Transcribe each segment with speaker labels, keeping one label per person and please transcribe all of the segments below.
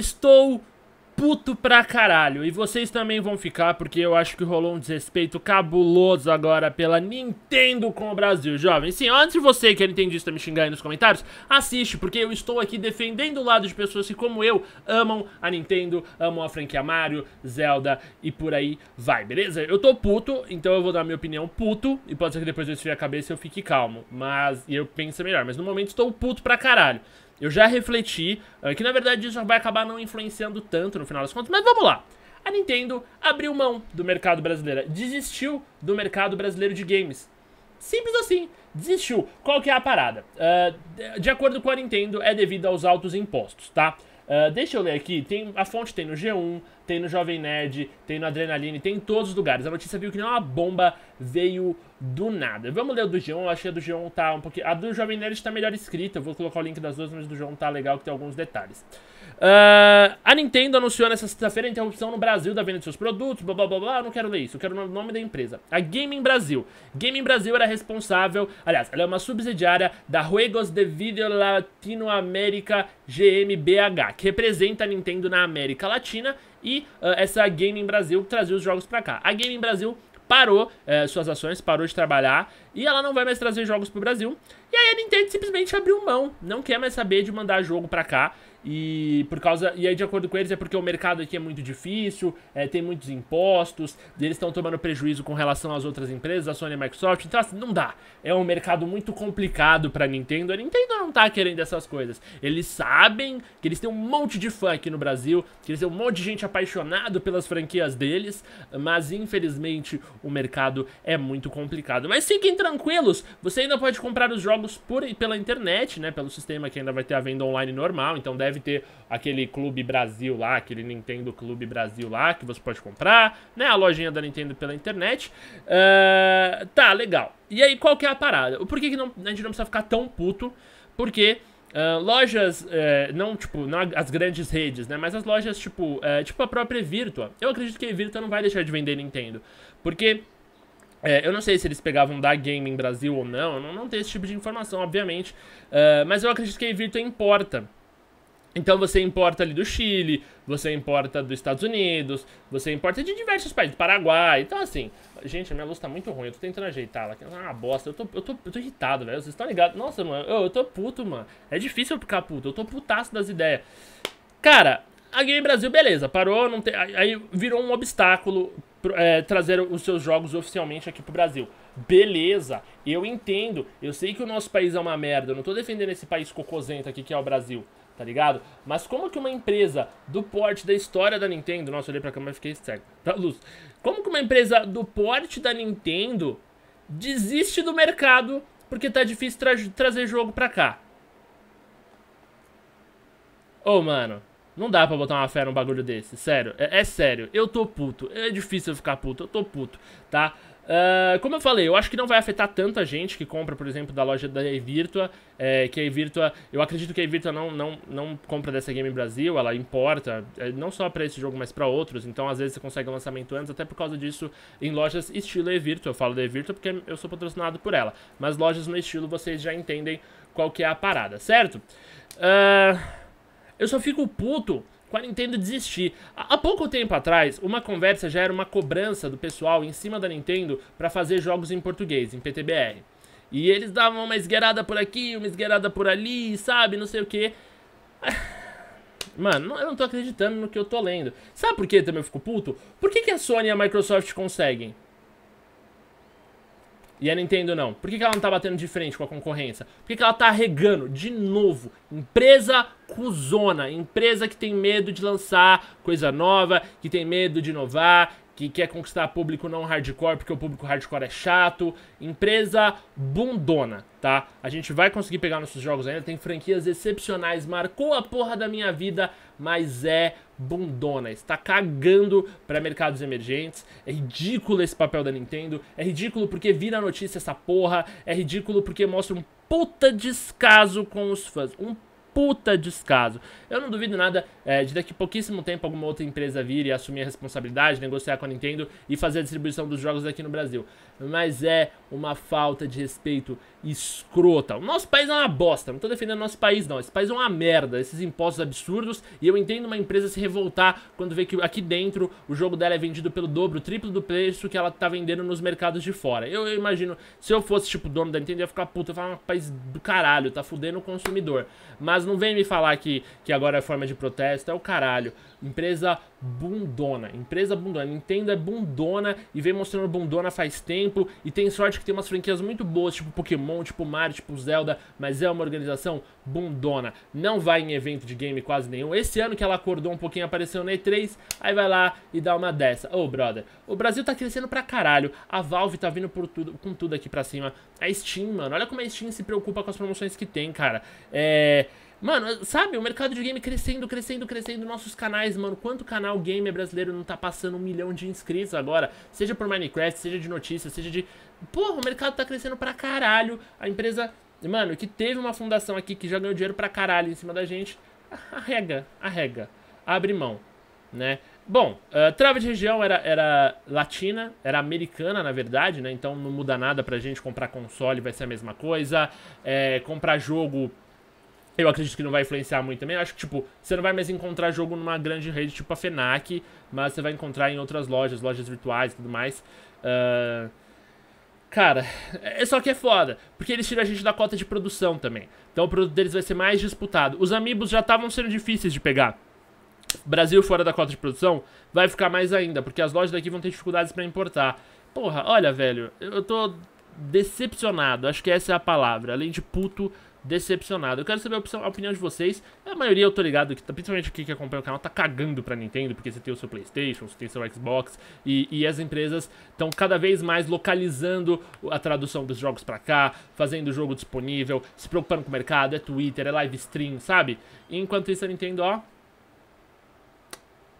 Speaker 1: Estou puto pra caralho. E vocês também vão ficar, porque eu acho que rolou um desrespeito cabuloso agora pela Nintendo com o Brasil, jovem. Sim, antes de você que é nintendista me xingar aí nos comentários, assiste, porque eu estou aqui defendendo o lado de pessoas que, como eu, amam a Nintendo, amam a franquia Mario, Zelda e por aí vai, beleza? Eu tô puto, então eu vou dar minha opinião puto, e pode ser que depois eu esfrie a cabeça e eu fique calmo, mas... e eu penso melhor, mas no momento estou puto pra caralho. Eu já refleti ah, que, na verdade, isso vai acabar não influenciando tanto no final das contas, mas vamos lá. A Nintendo abriu mão do mercado brasileiro, desistiu do mercado brasileiro de games. Simples assim, desistiu. Qual que é a parada? Uh, de acordo com a Nintendo, é devido aos altos impostos, tá? Uh, deixa eu ler aqui, tem, a fonte tem no G1, tem no Jovem Nerd, tem no Adrenaline, tem em todos os lugares. A notícia viu que não é uma bomba, veio do nada. Vamos ler o do João, acho que a do João tá um pouquinho... A do Jovem Nerd tá melhor escrita, eu vou colocar o link das duas, mas do João tá legal, que tem alguns detalhes. Uh, a Nintendo anunciou nesta sexta-feira a interrupção no Brasil da venda de seus produtos, blá blá blá blá, eu não quero ler isso, eu quero o nome da empresa. A Gaming Brasil. Gaming Brasil era responsável, aliás, ela é uma subsidiária da Juegos de Video Latino América GmbH, que representa a Nintendo na América Latina e uh, essa Gaming Brasil que trazia os jogos pra cá. A Gaming Brasil parou é, suas ações, parou de trabalhar e ela não vai mais trazer jogos pro Brasil. E aí a Nintendo simplesmente abriu mão, não quer mais saber de mandar jogo pra cá e por causa e aí de acordo com eles é porque o mercado aqui é muito difícil, é, tem muitos impostos, eles estão tomando prejuízo com relação às outras empresas, a Sony e a Microsoft, então assim, não dá. É um mercado muito complicado para Nintendo. A Nintendo não tá querendo essas coisas. Eles sabem que eles têm um monte de fã aqui no Brasil, que eles têm um monte de gente apaixonado pelas franquias deles, mas infelizmente o mercado é muito complicado. Mas fiquem tranquilos, você ainda pode comprar os jogos por pela internet, né, pelo sistema que ainda vai ter a venda online normal, então deve deve ter aquele Clube Brasil lá, aquele Nintendo Clube Brasil lá, que você pode comprar, né? A lojinha da Nintendo pela internet. Uh, tá, legal. E aí, qual que é a parada? Por que, que não, a gente não precisa ficar tão puto? Porque... Uh, lojas, uh, não tipo, não as grandes redes, né? Mas as lojas tipo, uh, tipo a própria Virtua. Eu acredito que a Virtua não vai deixar de vender Nintendo. Porque é, eu não sei se eles pegavam da game em Brasil ou não, eu não, não tenho esse tipo de informação, obviamente. Uh, mas eu acredito que a Virtua importa então você importa ali do Chile, você importa dos Estados Unidos, você importa de diversos países, Paraguai. Então, assim, gente, a minha luz tá muito ruim, eu tô tentando ajeitar ela, que é uma bosta. Eu tô, eu tô, eu tô irritado, velho. Vocês estão ligados? Nossa, mano, eu, eu tô puto, mano. É difícil eu ficar puto, eu tô putaço das ideias. Cara, a Game Brasil, beleza, parou, não tem, aí virou um obstáculo é, trazer os seus jogos oficialmente aqui pro Brasil. Beleza, eu entendo, eu sei que o nosso país é uma merda, eu não tô defendendo esse país cocosento aqui que é o Brasil tá ligado? Mas como que uma empresa do porte da história da Nintendo... Nossa, olhei pra câmera e fiquei cego, pra tá, luz. Como que uma empresa do porte da Nintendo desiste do mercado porque tá difícil tra trazer jogo pra cá? Ô, oh, mano... Não dá pra botar uma fé num bagulho desse, sério. É, é sério, eu tô puto. É difícil eu ficar puto, eu tô puto, tá? Ah, como eu falei, eu acho que não vai afetar tanta gente que compra, por exemplo, da loja da Evirtua, é, que a Evirtua, eu acredito que a Evirtua não, não, não compra dessa Game Brasil, ela importa, é, não só para esse jogo, mas para outros, então às vezes você consegue um lançamento antes, até por causa disso, em lojas estilo Evirtua, eu falo da Evirtua porque eu sou patrocinado por ela, mas lojas no estilo vocês já entendem qual que é a parada, certo? Uh, eu só fico puto com a Nintendo desistir. Há pouco tempo atrás, uma conversa já era uma cobrança do pessoal em cima da Nintendo para fazer jogos em português, em PTBR. E eles davam uma esgueirada por aqui, uma esgueirada por ali, sabe, não sei o que. Mano, eu não tô acreditando no que eu tô lendo. Sabe por que também eu fico puto? Por que, que a Sony e a Microsoft conseguem? E a Nintendo não. Por que, que ela não tá batendo de frente com a concorrência? Por que, que ela tá regando? De novo, empresa cuzona, empresa que tem medo de lançar coisa nova, que tem medo de inovar, que quer conquistar público não hardcore, porque o público hardcore é chato. Empresa bundona, tá? A gente vai conseguir pegar nossos jogos ainda, tem franquias excepcionais, marcou a porra da minha vida, mas é bundona, está cagando para mercados emergentes. É ridículo esse papel da Nintendo, é ridículo porque vira notícia essa porra, é ridículo porque mostra um puta descaso com os fãs. Um puta descaso. Eu não duvido nada é, de daqui a pouquíssimo tempo alguma outra empresa vir e assumir a responsabilidade, negociar com a Nintendo e fazer a distribuição dos jogos aqui no Brasil. Mas é uma falta de respeito escrota. O nosso país é uma bosta, não tô defendendo o nosso país não. Esse país é uma merda, esses impostos absurdos. E eu entendo uma empresa se revoltar quando vê que aqui dentro o jogo dela é vendido pelo dobro, triplo do preço que ela tá vendendo nos mercados de fora. Eu, eu imagino, se eu fosse tipo dono da Nintendo, eu ia ficar puta, eu ia falar ah, país do caralho, tá fudendo o consumidor. Mas mas não vem me falar que, que agora é forma de protesto, é o caralho. Empresa bundona, empresa bundona. Nintendo é bundona e vem mostrando bundona faz tempo. E tem sorte que tem umas franquias muito boas, tipo Pokémon, tipo Mario, tipo Zelda. Mas é uma organização bundona. Não vai em evento de game quase nenhum. Esse ano que ela acordou um pouquinho, apareceu na E3. Aí vai lá e dá uma dessa. Ô, oh, brother, o Brasil tá crescendo pra caralho. A Valve tá vindo por tudo, com tudo aqui pra cima. A Steam, mano, olha como a Steam se preocupa com as promoções que tem, cara. É. Mano, sabe, o mercado de game crescendo, crescendo, crescendo, nossos canais, mano, quanto canal gamer brasileiro não tá passando um milhão de inscritos agora? Seja por Minecraft, seja de notícias, seja de... Porra, o mercado tá crescendo pra caralho, a empresa, mano, que teve uma fundação aqui que já ganhou dinheiro pra caralho em cima da gente, arrega, arrega, abre mão, né? Bom, uh, trava de região era, era latina, era americana, na verdade, né? Então não muda nada pra gente comprar console, vai ser a mesma coisa. É, comprar jogo eu acredito que não vai influenciar muito também. Eu acho que, tipo, você não vai mais encontrar jogo numa grande rede tipo a FENAC, mas você vai encontrar em outras lojas, lojas virtuais e tudo mais. Uh... Cara, é só que é foda, porque eles tiram a gente da cota de produção também. Então o produto deles vai ser mais disputado. Os amigos já estavam sendo difíceis de pegar. Brasil fora da cota de produção vai ficar mais ainda, porque as lojas daqui vão ter dificuldades para importar. Porra, olha, velho, eu tô decepcionado, acho que essa é a palavra. Além de puto, decepcionado. Eu quero saber a, opinião de vocês. A maioria, eu tô ligado, que, tá, principalmente aqui que acompanha o canal, tá cagando pra Nintendo, porque você tem o seu Playstation, você tem o seu Xbox, e, e as empresas estão cada vez mais localizando a tradução dos jogos pra cá, fazendo o jogo disponível, se preocupando com o mercado, é Twitter, é live stream, sabe? E enquanto isso, a Nintendo, ó...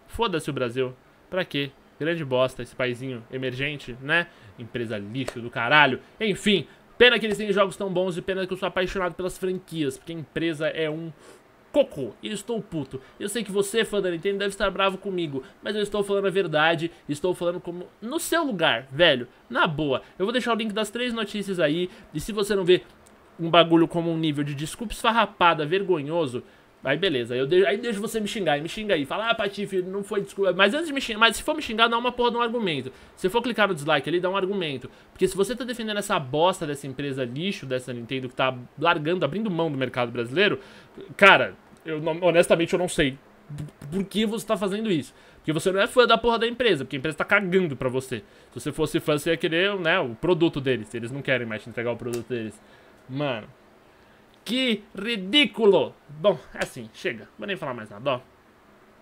Speaker 1: Foda-se o Brasil. Pra quê? Grande bosta esse paizinho emergente, né? Empresa lixo do caralho. Enfim, Pena que eles têm jogos tão bons e pena que eu sou apaixonado pelas franquias, porque a empresa é um cocô e estou puto. Eu sei que você, fã da Nintendo, deve estar bravo comigo, mas eu estou falando a verdade, estou falando como no seu lugar, velho, na boa. Eu vou deixar o link das três notícias aí, e se você não vê um bagulho como um nível de desculpa esfarrapada, vergonhoso, Aí beleza, eu aí deixa você me xingar, me xinga aí. Fala, ah, Patife, não foi desculpa. Mas antes de me xingar, mas se for me xingar, dá uma porra de um argumento. Se for clicar no dislike ali, dá um argumento. Porque se você tá defendendo essa bosta dessa empresa lixo, dessa Nintendo que tá largando, abrindo mão do mercado brasileiro, cara, eu não... honestamente eu não sei por que você tá fazendo isso. Porque você não é fã da porra da empresa, porque a empresa tá cagando pra você. Se você fosse fã, você ia querer, né, o produto deles. Eles não querem mais te entregar o produto deles. Mano. Que ridículo! Bom, é assim, chega. Vou nem falar mais nada, ó.